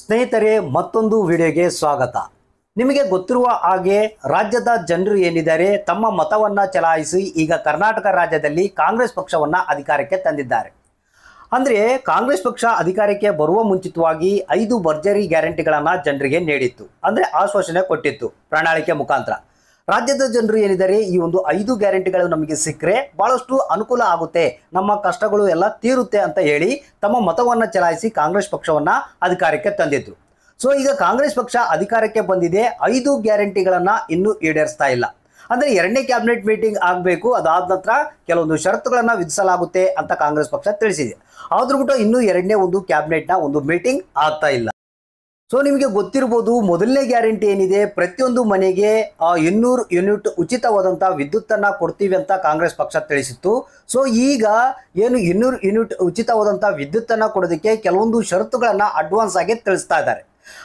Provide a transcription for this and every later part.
ಸ್ನೇಹಿತರೆ ಮತ್ತೊಂದು ವಿಡಿಯೋಗೆ ಸ್ವಾಗತ ನಿಮಗೆ ಗೊತ್ತಿರುವ ಹಾಗೆ ರಾಜ್ಯದ ಜನರು ಏನಿದ್ದಾರೆ ತಮ್ಮ ಮತವನ್ನು ಚಲಾಯಿಸಿ ಈಗ ಕರ್ನಾಟಕ ರಾಜ್ಯದಲ್ಲಿ ಕಾಂಗ್ರೆಸ್ ಪಕ್ಷವನ್ನು ಅಧಿಕಾರಕ್ಕೆ ತಂದಿದ್ದಾರೆ ಅಂದರೆ ಕಾಂಗ್ರೆಸ್ ಪಕ್ಷ ಅಧಿಕಾರಕ್ಕೆ ಬರುವ ಮುಂಚಿತವಾಗಿ ಐದು ಭರ್ಜರಿ ಗ್ಯಾರಂಟಿಗಳನ್ನು ಜನರಿಗೆ ನೀಡಿತ್ತು ಅಂದರೆ ಆಶ್ವಾಸನೆ ಕೊಟ್ಟಿತ್ತು ಪ್ರಣಾಳಿಕೆ ಮುಖಾಂತರ ರಾಜ್ಯದ ಜನರು ಏನಿದ್ದಾರೆ ಈ ಒಂದು ಐದು ಗ್ಯಾರಂಟಿಗಳು ನಮಗೆ ಸಿಕ್ಕರೆ ಬಹಳಷ್ಟು ಅನುಕೂಲ ಆಗುತ್ತೆ ನಮ್ಮ ಕಷ್ಟಗಳು ಎಲ್ಲ ತೀರುತ್ತೆ ಅಂತ ಹೇಳಿ ತಮ್ಮ ಮತವನ್ನು ಚಲಾಯಿಸಿ ಕಾಂಗ್ರೆಸ್ ಪಕ್ಷವನ್ನು ಅಧಿಕಾರಕ್ಕೆ ತಂದಿದ್ರು ಸೊ ಈಗ ಕಾಂಗ್ರೆಸ್ ಪಕ್ಷ ಅಧಿಕಾರಕ್ಕೆ ಬಂದಿದೆ ಐದು ಗ್ಯಾರಂಟಿಗಳನ್ನು ಇನ್ನೂ ಈಡೇರಿಸ್ತಾ ಇಲ್ಲ ಅಂದರೆ ಎರಡನೇ ಕ್ಯಾಬಿನೆಟ್ ಮೀಟಿಂಗ್ ಆಗಬೇಕು ಅದಾದ ನಂತರ ಕೆಲವೊಂದು ಷರತ್ತುಗಳನ್ನು ವಿಧಿಸಲಾಗುತ್ತೆ ಅಂತ ಕಾಂಗ್ರೆಸ್ ಪಕ್ಷ ತಿಳಿಸಿದೆ ಆದ್ರೂ ಕೂಡ ಇನ್ನೂ ಎರಡನೇ ಒಂದು ಕ್ಯಾಬಿನೆಟ್ನ ಒಂದು ಮೀಟಿಂಗ್ ಆಗ್ತಾ ಇಲ್ಲ ಸೊ ನಿಮಗೆ ಗೊತ್ತಿರ್ಬೋದು ಮೊದಲನೇ ಗ್ಯಾರಂಟಿ ಏನಿದೆ ಪ್ರತಿಯೊಂದು ಮನೆಗೆ ಇನ್ನೂರು ಯೂನಿಟ್ ಉಚಿತವಾದಂಥ ವಿದ್ಯುತ್ತನ್ನು ಕೊಡ್ತೀವಿ ಅಂತ ಕಾಂಗ್ರೆಸ್ ಪಕ್ಷ ತಿಳಿಸಿತ್ತು ಸೊ ಈಗ ಏನು ಇನ್ನೂರು ಯೂನಿಟ್ ಉಚಿತವಾದಂಥ ವಿದ್ಯುತ್ತನ್ನು ಕೊಡೋದಕ್ಕೆ ಕೆಲವೊಂದು ಷರತ್ತುಗಳನ್ನು ಅಡ್ವಾನ್ಸ್ ಆಗಿ ತಿಳಿಸ್ತಾ ಇದ್ದಾರೆ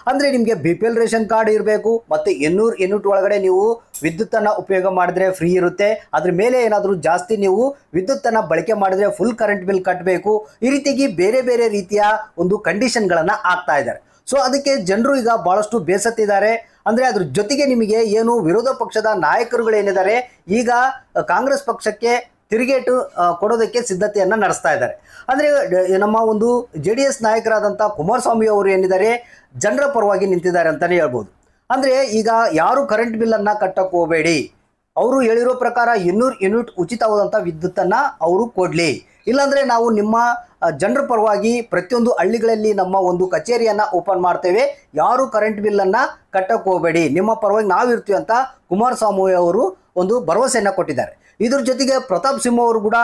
ಅಂದರೆ ನಿಮಗೆ B P L ration card ಇರಬೇಕು ಮತ್ತು ಇನ್ನೂರು ಯೂನಿಟ್ ಒಳಗಡೆ ನೀವು ವಿದ್ಯುತ್ತನ್ನು ಉಪಯೋಗ ಮಾಡಿದ್ರೆ ಫ್ರೀ ಇರುತ್ತೆ ಅದ್ರ ಮೇಲೆ ಏನಾದರೂ ಜಾಸ್ತಿ ನೀವು ವಿದ್ಯುತ್ತನ್ನು ಬಳಕೆ ಮಾಡಿದ್ರೆ ಫುಲ್ ಕರೆಂಟ್ ಬಿಲ್ ಕಟ್ಟಬೇಕು ಈ ರೀತಿಯಾಗಿ ಬೇರೆ ಬೇರೆ ರೀತಿಯ ಒಂದು ಕಂಡೀಷನ್ಗಳನ್ನು ಆಗ್ತಾ ಇದ್ದಾರೆ ಸೊ ಅದಕ್ಕೆ ಜನರು ಈಗ ಭಾಳಷ್ಟು ಬೇಸತ್ತಿದ್ದಾರೆ ಅಂದರೆ ಅದ್ರ ಜೊತೆಗೆ ನಿಮಗೆ ಏನು ವಿರೋಧ ಪಕ್ಷದ ನಾಯಕರುಗಳೇನಿದ್ದಾರೆ ಈಗ ಕಾಂಗ್ರೆಸ್ ಪಕ್ಷಕ್ಕೆ ತಿರುಗೇಟು ಕೊಡೋದಕ್ಕೆ ಸಿದ್ಧತೆಯನ್ನು ನಡೆಸ್ತಾ ಇದ್ದಾರೆ ಅಂದರೆ ನಮ್ಮ ಒಂದು ಜೆ ಡಿ ಎಸ್ ನಾಯಕರಾದಂಥ ಕುಮಾರಸ್ವಾಮಿ ಅವರು ಏನಿದ್ದಾರೆ ಜನರ ಪರವಾಗಿ ನಿಂತಿದ್ದಾರೆ ಅಂತಲೇ ಹೇಳ್ಬೋದು ಅಂದರೆ ಈಗ ಯಾರು ಕರೆಂಟ್ ಬಿಲ್ಲನ್ನು ಕಟ್ಟಕ್ಕೆ ಹೋಗಬೇಡಿ ಅವರು ಹೇಳಿರೋ ಪ್ರಕಾರ ಇನ್ನೂರು ಯೂನಿಟ್ ಉಚಿತವಾದಂಥ ವಿದ್ಯುತ್ತನ್ನು ಅವರು ಕೊಡಲಿ ಇಲ್ಲಾಂದರೆ ನಾವು ನಿಮ್ಮ ಜನರ ಪರವಾಗಿ ಪ್ರತಿಯೊಂದು ಹಳ್ಳಿಗಳಲ್ಲಿ ನಮ್ಮ ಒಂದು ಕಚೇರಿಯನ್ನು ಓಪನ್ ಮಾಡ್ತೇವೆ ಯಾರು ಕರೆಂಟ್ ಬಿಲ್ಲನ್ನು ಕಟ್ಟಕ್ಕೆ ಹೋಗಬೇಡಿ ನಿಮ್ಮ ಪರವಾಗಿ ನಾವಿರ್ತೀವಿ ಅಂತ ಕುಮಾರಸ್ವಾಮಿ ಅವರು ಒಂದು ಭರವಸೆಯನ್ನು ಕೊಟ್ಟಿದ್ದಾರೆ ಇದ್ರ ಜೊತೆಗೆ ಪ್ರತಾಪ್ ಸಿಂಹ ಅವರು ಕೂಡ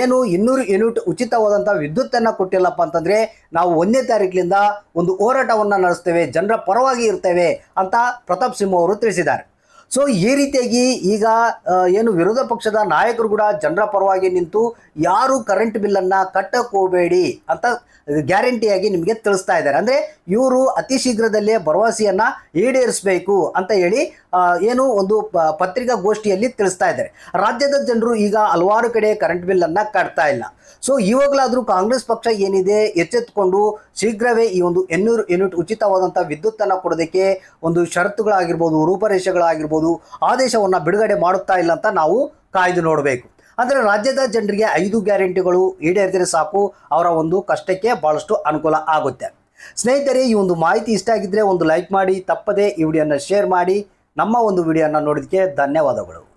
ಏನು ಇನ್ನೂರು ಯೂನಿಟ್ ಉಚಿತವಾದಂಥ ವಿದ್ಯುತ್ತನ್ನು ಕೊಟ್ಟಿಲ್ಲಪ್ಪ ಅಂತಂದರೆ ನಾವು ಒಂದನೇ ತಾರೀಕಿನಿಂದ ಒಂದು ಹೋರಾಟವನ್ನು ನಡೆಸ್ತೇವೆ ಜನರ ಪರವಾಗಿ ಇರ್ತೇವೆ ಅಂತ ಪ್ರತಾಪ್ ಸಿಂಹ ಅವರು ತಿಳಿಸಿದ್ದಾರೆ ಸೊ ಈ ರೀತಿಯಾಗಿ ಈಗ ಏನು ವಿರೋಧ ಪಕ್ಷದ ನಾಯಕರು ಕೂಡ ಜನರ ಪರವಾಗಿ ನಿಂತು ಯಾರು ಕರೆಂಟ್ ಬಿಲ್ಲನ್ನು ಅನ್ನು ಹೋಗಬೇಡಿ ಅಂತ ಗ್ಯಾರಂಟಿಯಾಗಿ ನಿಮಗೆ ತಿಳಿಸ್ತಾ ಇದ್ದಾರೆ ಅಂದರೆ ಇವರು ಅತಿ ಶೀಘ್ರದಲ್ಲೇ ಭರವಸೆಯನ್ನು ಈಡೇರಿಸಬೇಕು ಅಂತ ಹೇಳಿ ಏನು ಒಂದು ಪತ್ರಿಕಾಗೋಷ್ಠಿಯಲ್ಲಿ ತಿಳಿಸ್ತಾ ಇದ್ದಾರೆ ರಾಜ್ಯದ ಜನರು ಈಗ ಹಲವಾರು ಕಡೆ ಕರೆಂಟ್ ಬಿಲ್ಲನ್ನು ಕಟ್ತಾ ಇಲ್ಲ ಸೊ ಇವಾಗಲಾದರೂ ಕಾಂಗ್ರೆಸ್ ಪಕ್ಷ ಏನಿದೆ ಎಚ್ಚೆತ್ತುಕೊಂಡು ಶೀಘ್ರವೇ ಈ ಒಂದು ಎನ್ನೂರು ಯೂನಿಟ್ ಉಚಿತವಾದಂಥ ವಿದ್ಯುತ್ತನ್ನು ಕೊಡೋದಕ್ಕೆ ಒಂದು ಷರತ್ತುಗಳಾಗಿರ್ಬೋದು ರೂಪರೇಷೆಗಳಾಗಿರ್ಬೋದು ಮಾಡಬಹುದು ಆದೇಶವನ್ನು ಬಿಡುಗಡೆ ಮಾಡುತ್ತಾ ಇಲ್ಲ ಅಂತ ನಾವು ಕಾಯ್ದು ನೋಡಬೇಕು ಅಂದರೆ ರಾಜ್ಯದ ಜನರಿಗೆ ಐದು ಗ್ಯಾರಂಟಿಗಳು ಈಡೇರಿದರೆ ಸಾಕು ಅವರ ಒಂದು ಕಷ್ಟಕ್ಕೆ ಭಾಳಷ್ಟು ಅನುಕೂಲ ಆಗುತ್ತೆ ಸ್ನೇಹಿತರೆ ಈ ಒಂದು ಮಾಹಿತಿ ಇಷ್ಟ ಆಗಿದ್ದರೆ ಒಂದು ಲೈಕ್ ಮಾಡಿ ತಪ್ಪದೇ ಈ ವಿಡಿಯೋನ ಶೇರ್ ಮಾಡಿ ನಮ್ಮ ಒಂದು ವಿಡಿಯೋನ ನೋಡಿದಕ್ಕೆ ಧನ್ಯವಾದಗಳು